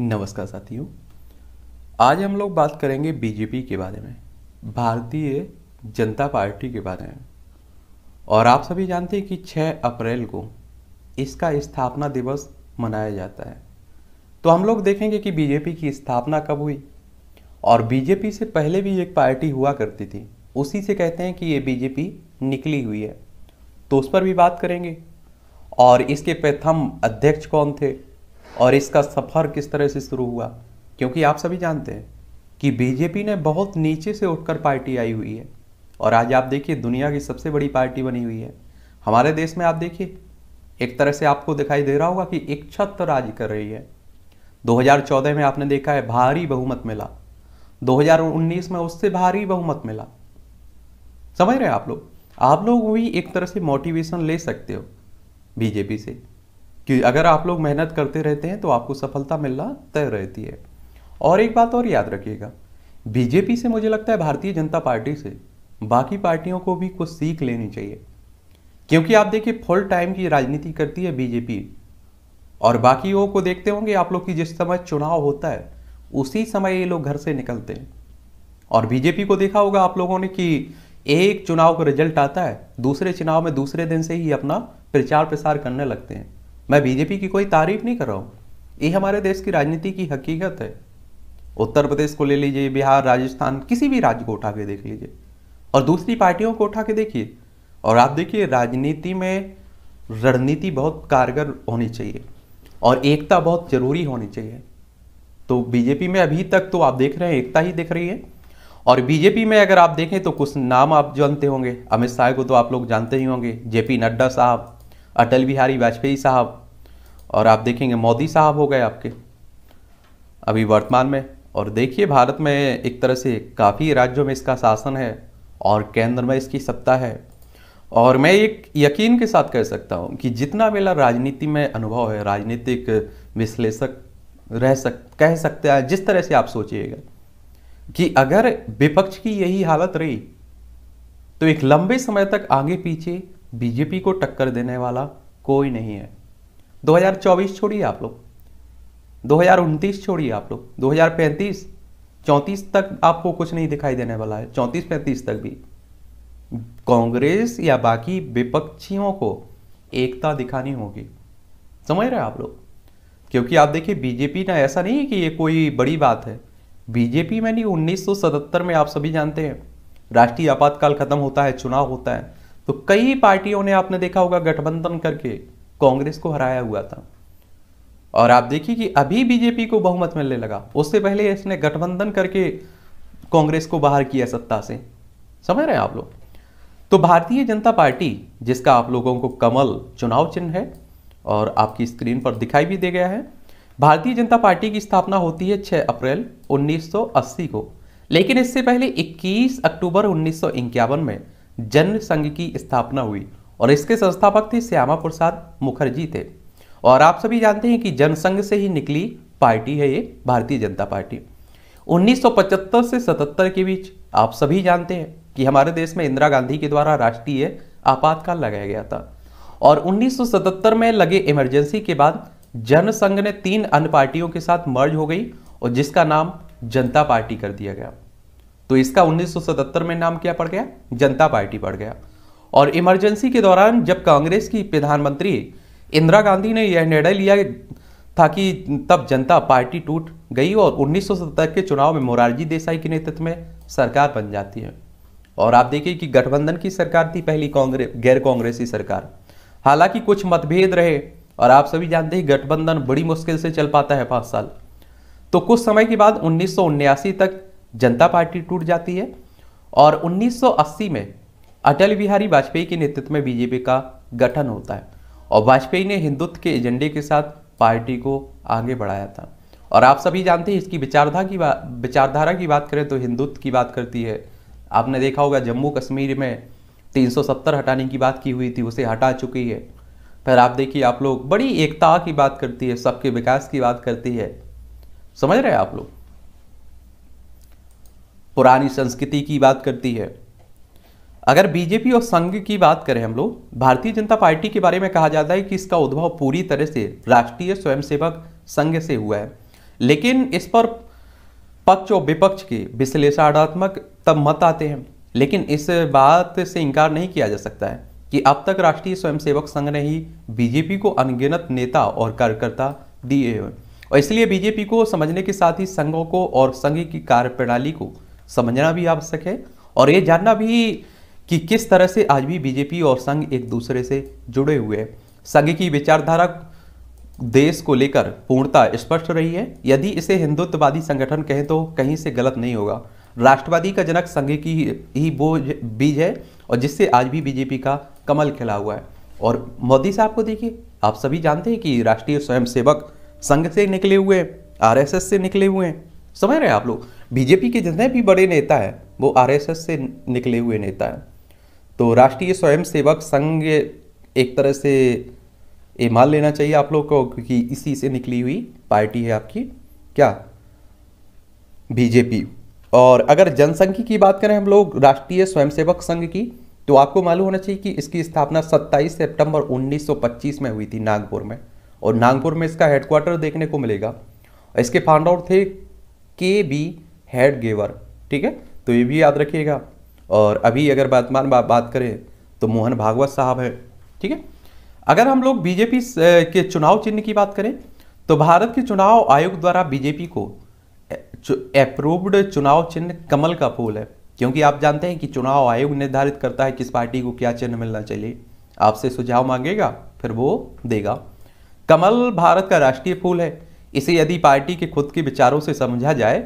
नमस्कार साथियों आज हम लोग बात करेंगे बीजेपी के बारे में भारतीय जनता पार्टी के बारे में और आप सभी जानते हैं कि 6 अप्रैल को इसका स्थापना दिवस मनाया जाता है तो हम लोग देखेंगे कि बीजेपी की स्थापना कब हुई और बीजेपी से पहले भी एक पार्टी हुआ करती थी उसी से कहते हैं कि ये बीजेपी निकली हुई है तो उस पर भी बात करेंगे और इसके प्रथम अध्यक्ष कौन थे और इसका सफ़र किस तरह से शुरू हुआ क्योंकि आप सभी जानते हैं कि बीजेपी ने बहुत नीचे से उठकर पार्टी आई हुई है और आज आप देखिए दुनिया की सबसे बड़ी पार्टी बनी हुई है हमारे देश में आप देखिए एक तरह से आपको दिखाई दे रहा होगा कि एक छत राज कर रही है 2014 में आपने देखा है भारी बहुमत मिला 2019 में उससे भारी बहुमत मिला समझ रहे हैं आप लोग आप लोग भी एक तरह से मोटिवेशन ले सकते हो बीजेपी से कि अगर आप लोग मेहनत करते रहते हैं तो आपको सफलता मिलना तय रहती है और एक बात और याद रखिएगा बीजेपी से मुझे लगता है भारतीय जनता पार्टी से बाकी पार्टियों को भी कुछ सीख लेनी चाहिए क्योंकि आप देखिए फुल टाइम की राजनीति करती है बीजेपी और बाकी लोगों को देखते होंगे आप लोग की जिस समय चुनाव होता है उसी समय ये लोग घर से निकलते हैं और बीजेपी को देखा होगा आप लोगों ने कि एक चुनाव का रिजल्ट आता है दूसरे चुनाव में दूसरे दिन से ही अपना प्रचार प्रसार करने लगते हैं मैं बीजेपी की कोई तारीफ नहीं कर रहा हूँ ये हमारे देश की राजनीति की हकीकत है उत्तर प्रदेश को ले लीजिए बिहार राजस्थान किसी भी राज्य को उठा के देख लीजिए और दूसरी पार्टियों को उठा के देखिए और आप देखिए राजनीति में रणनीति बहुत कारगर होनी चाहिए और एकता बहुत जरूरी होनी चाहिए तो बीजेपी में अभी तक तो आप देख रहे हैं एकता ही दिख रही है और बीजेपी में अगर आप देखें तो कुछ नाम आप जानते होंगे अमित शाह को तो आप लोग जानते ही होंगे जेपी नड्डा साहब अटल बिहारी वाजपेयी साहब और आप देखेंगे मोदी साहब हो गए आपके अभी वर्तमान में और देखिए भारत में एक तरह से काफ़ी राज्यों में इसका शासन है और केंद्र में इसकी सत्ता है और मैं एक यकीन के साथ कह सकता हूँ कि जितना मेरा राजनीति में अनुभव है राजनीतिक विश्लेषक रह सक कह सकते हैं जिस तरह से आप सोचिएगा कि अगर विपक्ष की यही हालत रही तो एक लंबे समय तक आगे पीछे बीजेपी को टक्कर देने वाला कोई नहीं है 2024 छोड़िए आप लोग दो छोड़िए आप लोग 2035 चौंतीस तक आपको कुछ नहीं दिखाई देने वाला है चौंतीस पैंतीस तक भी कांग्रेस या बाकी विपक्षियों को एकता दिखानी होगी समझ रहे आप लोग क्योंकि आप देखिए बीजेपी ना ऐसा नहीं है कि ये कोई बड़ी बात है बीजेपी में नहीं 1977 में आप सभी जानते हैं राष्ट्रीय आपातकाल खत्म होता है चुनाव होता है तो कई पार्टियों ने आपने देखा होगा गठबंधन करके कांग्रेस को हराया हुआ था और आप देखिए कि अभी बीजेपी को बहुमत मिलने लगा उससे पहले इसने गठबंधन करके कांग्रेस को बाहर किया सत्ता से समझ रहे हैं आप लोग तो भारतीय जनता पार्टी जिसका आप लोगों को कमल चुनाव चिन्ह है और आपकी स्क्रीन पर दिखाई भी दे गया है भारतीय जनता पार्टी की स्थापना होती है 6 अप्रैल 1980 को लेकिन इससे पहले 21 अक्टूबर उन्नीस में जन संघ की स्थापना हुई और इसके संस्थापक थे श्यामा प्रसाद मुखर्जी थे और आप सभी जानते हैं कि जनसंघ से ही निकली पार्टी है ये भारतीय जनता पार्टी 1975 से 77 के बीच आप सभी जानते हैं कि हमारे देश में इंदिरा गांधी के द्वारा राष्ट्रीय आपातकाल लगाया गया था और 1977 में लगे इमरजेंसी के बाद जनसंघ ने तीन अन्य पार्टियों के साथ मर्ज हो गई और जिसका नाम जनता पार्टी कर दिया गया तो इसका 1977 में नाम क्या पड़ गया जनता पार्टी पड़ गया और इमरजेंसी के दौरान जब कांग्रेस की प्रधानमंत्री इंदिरा गांधी ने यह निर्णय लिया था कि तब जनता पार्टी टूट गई और उन्नीस के चुनाव में मोरारजी देसाई के नेतृत्व में सरकार बन जाती है और आप देखिए कि गठबंधन की सरकार थी पहली कांग्रेस गैर कांग्रेसी सरकार हालांकि कुछ मतभेद रहे और आप सभी जानते हैं गठबंधन बड़ी मुश्किल से चल पाता है पांच साल तो कुछ समय के बाद उन्नीस तक जनता पार्टी टूट जाती है और 1980 में अटल बिहारी वाजपेयी के नेतृत्व में बीजेपी का गठन होता है और वाजपेयी ने हिंदुत्व के एजेंडे के साथ पार्टी को आगे बढ़ाया था और आप सभी जानते हैं इसकी विचारधारा की विचारधारा की बात करें तो हिंदुत्व की बात करती है आपने देखा होगा जम्मू कश्मीर में 370 हटाने की बात की हुई थी उसे हटा चुकी है फिर आप देखिए आप लोग बड़ी एकता की बात करती है सबके विकास की बात करती है समझ रहे हैं आप लोग पुरानी संस्कृति की बात करती है अगर बीजेपी और संघ की बात करें हम लोग भारतीय जनता पार्टी के बारे में कहा जाता है कि इसका उद्भव पूरी तरह से राष्ट्रीय स्वयंसेवक संघ से हुआ है लेकिन इस पर पक्ष और विपक्ष के विश्लेषणात्मक तब मत आते हैं लेकिन इस बात से इनकार नहीं किया जा सकता है कि अब तक राष्ट्रीय स्वयंसेवक संघ ने ही बीजेपी को अनगिनत नेता और कार्यकर्ता दिए हैं और इसलिए बीजेपी को समझने के साथ ही संघों को और संघ की कार्यप्रणाली को समझना भी आवश्यक है और ये जानना भी कि किस तरह से आज भी बीजेपी और संघ एक दूसरे से जुड़े हुए हैं संघ की विचारधारा देश को लेकर पूर्णता स्पष्ट रही है यदि इसे हिंदुत्ववादी संगठन कहें तो कहीं से गलत नहीं होगा राष्ट्रवादी का जनक संघ की ही वो बीज है और जिससे आज भी बीजेपी का कमल खिला हुआ है और मोदी साहब को देखिए आप सभी जानते हैं कि राष्ट्रीय स्वयंसेवक संघ से निकले हुए हैं आरएसएस से निकले हुए हैं समझ रहे हैं आप लोग बीजेपी के जितने भी बड़े नेता हैं वो आरएसएस से निकले हुए नेता हैं तो राष्ट्रीय स्वयंसेवक संघ एक तरह से ये मान लेना चाहिए आप लोग को क्योंकि इसी से निकली हुई पार्टी है आपकी क्या बीजेपी और अगर जनसंघ की बात करें हम लोग राष्ट्रीय स्वयंसेवक संघ की तो आपको मालूम होना चाहिए कि इसकी स्थापना 27 सितंबर 1925 में हुई थी नागपुर में और नागपुर में इसका हेडक्वार्टर देखने को मिलेगा इसके फाउंडर थे के बी हैड गेवर ठीक है तो ये भी याद रखिएगा और अभी अगर वर्तमान बा, बात करें तो मोहन भागवत साहब है ठीक है अगर हम लोग बीजेपी के चुनाव चिन्ह की बात करें तो भारत के चुनाव आयोग द्वारा बीजेपी को अप्रूव्ड चुनाव चिन्ह कमल का फूल है क्योंकि आप जानते हैं कि चुनाव आयोग निर्धारित करता है किस पार्टी को क्या चिन्ह मिलना चाहिए आपसे सुझाव मांगेगा फिर वो देगा कमल भारत का राष्ट्रीय फूल है इसे यदि पार्टी के खुद के विचारों से समझा जाए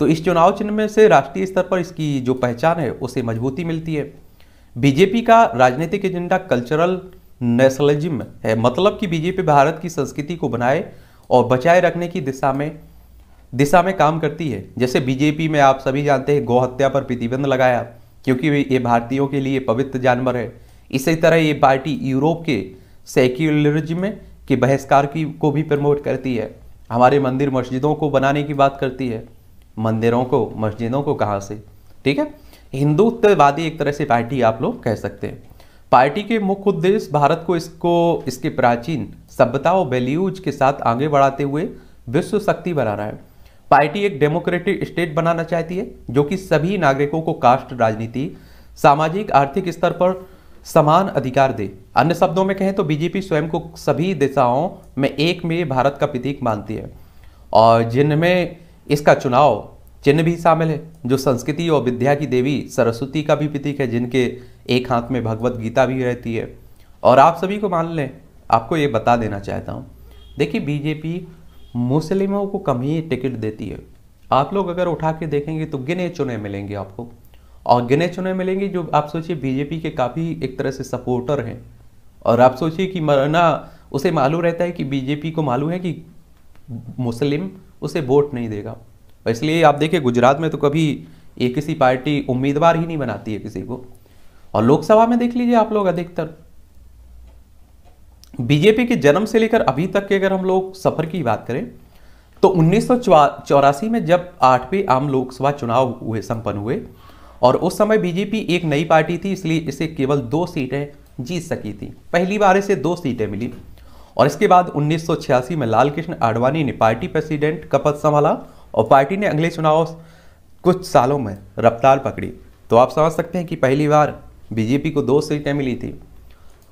तो इस चुनाव चिन्ह में से राष्ट्रीय स्तर पर इसकी जो पहचान है उसे मजबूती मिलती है बीजेपी का राजनीतिक एजेंडा कल्चरल नेशनलिज्म है मतलब कि बीजेपी भारत की संस्कृति को बनाए और बचाए रखने की दिशा में दिशा में काम करती है जैसे बीजेपी में आप सभी जानते हैं गौहत्या पर प्रतिबंध लगाया क्योंकि ये भारतीयों के लिए पवित्र जानवर है इसी तरह ये पार्टी यूरोप के सेक्युलरिज्म के बहिष्कार की को भी प्रमोट करती है हमारे मंदिर मस्जिदों को बनाने की बात करती है मंदिरों को मस्जिदों को कहाँ से ठीक है हिंदुत्ववादी एक तरह से पार्टी आप लोग कह सकते हैं पार्टी के मुख्य उद्देश्य भारत को इसको इसके प्राचीन सभ्यता और वैल्यूज के साथ आगे बढ़ाते हुए विश्व शक्ति बनाना है पार्टी एक डेमोक्रेटिक स्टेट बनाना चाहती है जो कि सभी नागरिकों को कास्ट राजनीति सामाजिक आर्थिक स्तर पर समान अधिकार दे अन्य शब्दों में कहें तो बीजेपी स्वयं को सभी दिशाओं में एक में भारत का प्रतीक मानती है और जिनमें इसका चुनाव चिन्ह भी शामिल है जो संस्कृति और विद्या की देवी सरस्वती का भी प्रतीक है जिनके एक हाथ में भगवत गीता भी रहती है और आप सभी को मान लें आपको ये बता देना चाहता हूँ देखिए बीजेपी मुस्लिमों को कम ही टिकट देती है आप लोग अगर उठा के देखेंगे तो गिने चुने मिलेंगे आपको और गिने चुने मिलेंगे जो आप सोचिए बीजेपी के काफ़ी एक तरह से सपोर्टर हैं और आप सोचिए कि मरना उसे मालूम रहता है कि बीजेपी को मालूम है कि मुस्लिम उसे वोट नहीं देगा इसलिए आप देखिए गुजरात में तो कभी एक किसी पार्टी उम्मीदवार ही नहीं बनाती है किसी को और लोकसभा में देख लीजिए आप लोग अधिकतर बीजेपी के जन्म से लेकर अभी तक के अगर हम लोग सफर की बात करें तो उन्नीस में जब आठवें आम लोकसभा चुनाव हुए संपन्न हुए और उस समय बीजेपी एक नई पार्टी थी इसलिए इसे केवल दो सीटें जीत सकी थी पहली बार इसे दो सीटें मिली और इसके बाद उन्नीस में लाल कृष्ण आडवाणी ने पार्टी प्रेसिडेंट का पद संभाला और पार्टी ने अगले चुनाव कुछ सालों में रफ्तार पकड़ी तो आप समझ सकते हैं कि पहली बार बीजेपी को दो सीटें मिली थी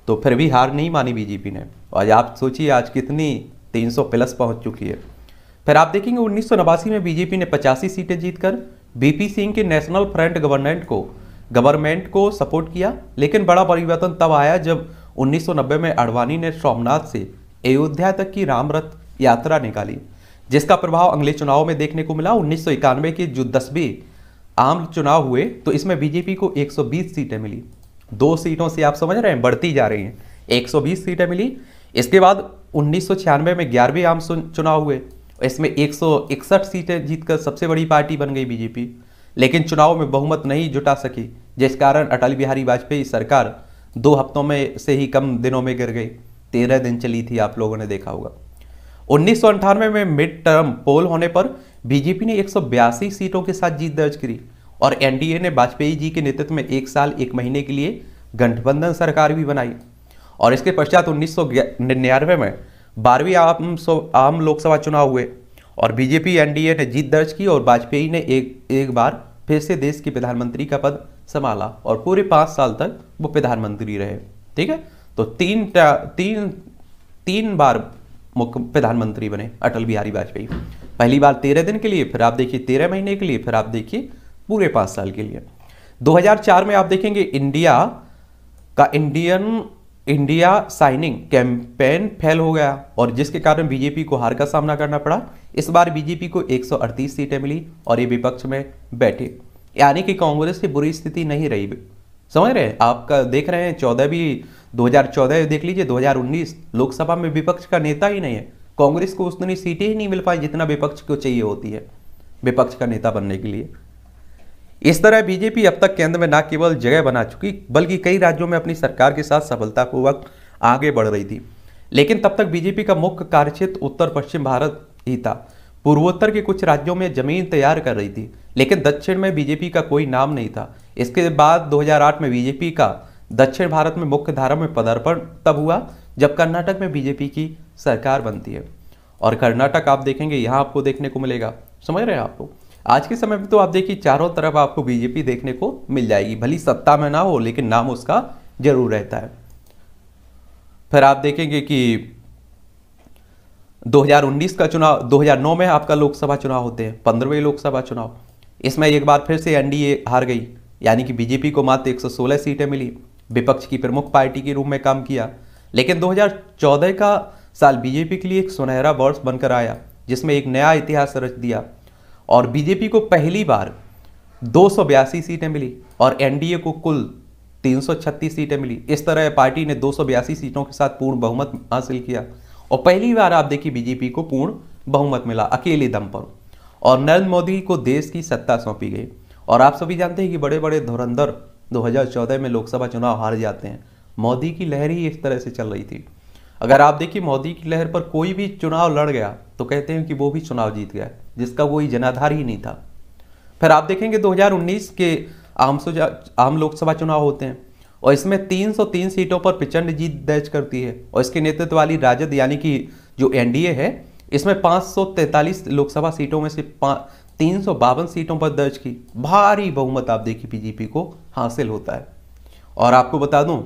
तो फिर भी हार नहीं मानी बीजेपी ने और आप सोचिए आज कितनी 300 प्लस पहुंच चुकी है फिर आप देखेंगे उन्नीस में बीजेपी ने पचासी सीटें जीतकर बीपी सिंह के नेशनल फ्रंट गवर्नमेंट को गवर्नमेंट को सपोर्ट किया लेकिन बड़ा परिवर्तन तब आया जब 1990 में अडवाणी ने सोमनाथ से अयोध्या तक की रामरथ यात्रा निकाली जिसका प्रभाव अगले चुनाव में देखने को मिला उन्नीस के जो दसवें आम चुनाव हुए तो इसमें बीजेपी को 120 सीटें मिली दो सीटों से आप समझ रहे हैं बढ़ती जा रही हैं 120 सीटें मिली इसके बाद उन्नीस में ग्यारहवीं आम चुनाव हुए इसमें एक सीटें जीतकर सबसे बड़ी पार्टी बन गई बीजेपी लेकिन चुनाव में बहुमत नहीं जुटा सकी जिस कारण अटल बिहारी वाजपेयी सरकार दो हफ्तों में से ही कम दिनों में गिर गई तेरह दिन चली थी आप लोगों ने देखा होगा उन्नीस में मिड टर्म पोल होने पर बीजेपी ने एक सीटों के साथ जीत दर्ज करी और एनडीए ने वाजपेयी जी के नेतृत्व में एक साल एक महीने के लिए गठबंधन सरकार भी बनाई और इसके पश्चात उन्नीस में बारहवीं आम आम लोकसभा चुनाव हुए और बीजेपी एनडीए ने जीत दर्ज की और वाजपेयी ने एक एक बार फिर से देश के प्रधानमंत्री का पद संभाला और पूरे पांच साल तक वो प्रधानमंत्री रहे ठीक है तो तीन तीन तीन बार मुख्य प्रधानमंत्री बने अटल बिहारी वाजपेयी पहली बार तेरह दिन के लिए फिर आप देखिए तेरह महीने के लिए फिर आप देखिए पूरे पांच साल के लिए 2004 में आप देखेंगे इंडिया का Indian India shining campaign fail हो गया और जिसके कारण बीजेपी को हार का सामना करना पड़ा इस बार बीजेपी को 138 सीटें मिली और ये विपक्ष में बैठे यानी कि कांग्रेस की बुरी स्थिति नहीं रही समझ रहे आपका देख रहे हैं चौदह भी 2014 देख लीजिए 2019 लोकसभा में विपक्ष का नेता ही नहीं है कांग्रेस को उतनी सीटें ही नहीं मिल पाई जितना विपक्ष को चाहिए होती है विपक्ष का नेता बनने के लिए इस तरह बीजेपी अब तक केंद्र में न केवल जगह बना चुकी बल्कि कई राज्यों में अपनी सरकार के साथ सफलतापूर्वक आगे बढ़ रही थी लेकिन तब तक बीजेपी का मुख्य कार्यक्षेत्र उत्तर पश्चिम भारत ही था पूर्वोत्तर के कुछ राज्यों में जमीन तैयार कर रही थी लेकिन दक्षिण में बीजेपी का कोई नाम नहीं था इसके बाद 2008 में बीजेपी का दक्षिण भारत में मुख्य धारा में पदार्पण तब हुआ जब कर्नाटक में बीजेपी की सरकार बनती है और कर्नाटक आप देखेंगे यहाँ आपको देखने को मिलेगा समझ रहे हैं आप लोग आज के समय में तो आप देखिए चारों तरफ आपको बीजेपी देखने को मिल जाएगी भली सत्ता में ना हो लेकिन नाम उसका जरूर रहता है फिर आप देखेंगे कि 2019 का चुनाव 2009 में आपका लोकसभा चुनाव होते हैं पंद्रहवें लोकसभा चुनाव इसमें एक बार फिर से एनडीए हार गई यानी कि बीजेपी को मात्र 116 सीटें मिली विपक्ष की प्रमुख पार्टी के रूप में काम किया लेकिन 2014 का साल बीजेपी के लिए एक सुनहरा वर्ष बनकर आया जिसमें एक नया इतिहास रच दिया और बीजेपी को पहली बार दो सीटें मिली और एनडीए को कुल 336 सीटें मिली इस तरह पार्टी ने दो सीटों के साथ पूर्ण बहुमत हासिल किया और पहली बार आप देखिए बीजेपी को पूर्ण बहुमत मिला अकेले दम पर और नरेंद्र मोदी को देश की सत्ता सौंपी गई और आप सभी जानते हैं कि बड़े बड़े धुरंधर 2014 में लोकसभा चुनाव हार जाते हैं मोदी की लहर ही इस तरह से चल रही थी अगर आप देखिए मोदी की लहर पर कोई भी चुनाव लड़ गया तो कहते हैं कि वो भी चुनाव जीत गया जिसका कोई जनाधार ही नहीं था फिर आप देखेंगे 2019 के आम आम लोकसभा चुनाव होते हैं और इसमें 303 सीटों पर प्रचंड जीत दर्ज करती है और इसके नेतृत्व वाली राजद यानी कि जो एनडीए है इसमें पाँच लोकसभा सीटों में से तीन सीटों पर दर्ज की भारी बहुमत आप देखिए बीजेपी को हासिल होता है और आपको बता दूं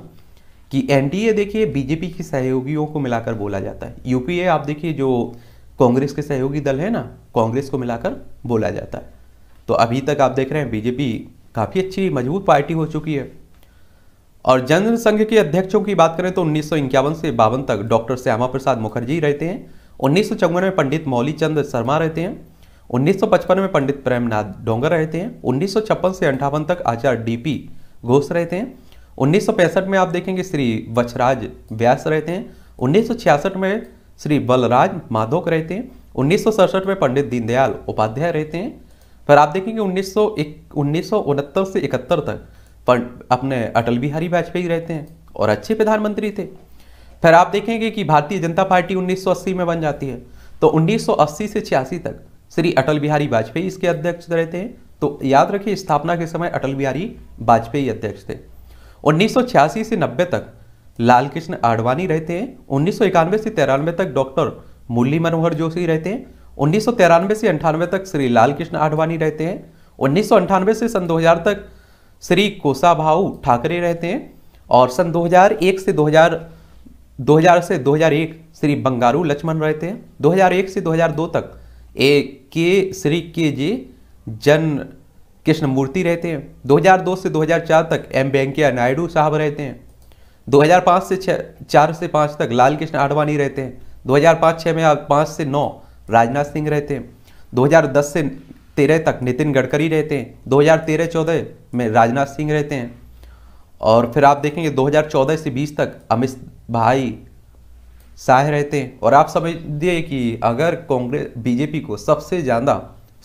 कि एनडीए देखिए बीजेपी की सहयोगियों को मिलाकर बोला जाता है यूपीए आप देखिए जो कांग्रेस के सहयोगी दल है ना कांग्रेस को मिलाकर बोला जाता है तो अभी तक आप देख रहे हैं बीजेपी काफ़ी अच्छी मजबूत पार्टी हो चुकी है और जनसंघ के अध्यक्षों की बात करें तो उन्नीस से बावन तक डॉक्टर श्यामा प्रसाद मुखर्जी रहते हैं उन्नीस में पंडित मौली चंद शर्मा रहते हैं 1955 में पंडित प्रेमनाथ डोंगर रहते हैं 1956 से अंठावन तक आचार्य डीपी घोष रहते हैं 1965 में आप देखेंगे श्री वछराज व्यास रहते हैं 1966 में श्री बलराज माधोक रहते हैं उन्नीस में पंडित दीनदयाल उपाध्याय रहते हैं पर आप देखेंगे उन्नीस से इकहत्तर तक अपने अटल बिहारी वाजपेयी रहते हैं और अच्छे प्रधानमंत्री थे फिर आप देखेंगे कि भारतीय जनता पार्टी 1980 में बन जाती है तो 1980 से छियासी तक श्री अटल बिहारी वाजपेयी इसके अध्यक्ष रहते हैं तो याद रखिए स्थापना के समय अटल बिहारी वाजपेयी अध्यक्ष थे उन्नीस से नब्बे तक लाल कृष्ण आडवाणी रहते हैं उन्नीस से तिरानवे तक डॉक्टर मुरली मनोहर जोशी रहते हैं उन्नीस से अंठानवे तक श्री लाल कृष्ण आडवाणी रहते हैं उन्नीस से सन 2000 तक श्री कोसाभाऊ ठाकरे रहते हैं और सन 2001 से 2000 से 2001 श्री बंगारू लक्ष्मण रहे थे 2001 से 2002 तक ए के श्री के जे जन कृष्ण मूर्ति रहते हैं 2002 से 2004 तक एम वेंकैया नायडू साहब रहते हैं 2005 से छः चार से पाँच तक लाल कृष्ण आडवाणी रहते हैं 2005 हज़ार में आप पाँच से नौ राजनाथ सिंह रहते हैं 2010 से तेरह तक नितिन गडकरी रहते हैं 2013-14 में राजनाथ सिंह रहते हैं और फिर आप देखेंगे 2014 से 20 तक अमित भाई साहे रहते हैं और आप समझिए कि अगर कांग्रेस बीजेपी को सबसे ज़्यादा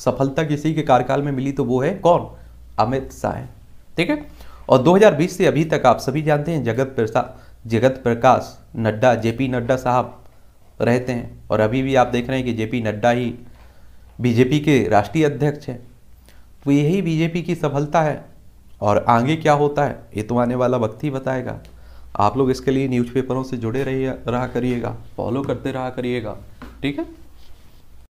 सफलता किसी के कार्यकाल में मिली तो वो है कौन अमित शाह ठीक है और 2020 से अभी तक आप सभी जानते हैं जगत प्रसाद जगत प्रकाश नड्डा जेपी नड्डा साहब रहते हैं और अभी भी आप देख रहे हैं कि जेपी नड्डा ही बीजेपी के राष्ट्रीय अध्यक्ष हैं तो यही बीजेपी की सफलता है और आगे क्या होता है ये तो आने वाला वक्त ही बताएगा आप लोग इसके लिए न्यूज़पेपरों से जुड़े रहिए रहा करिएगा फॉलो करते रहा करिएगा ठीक है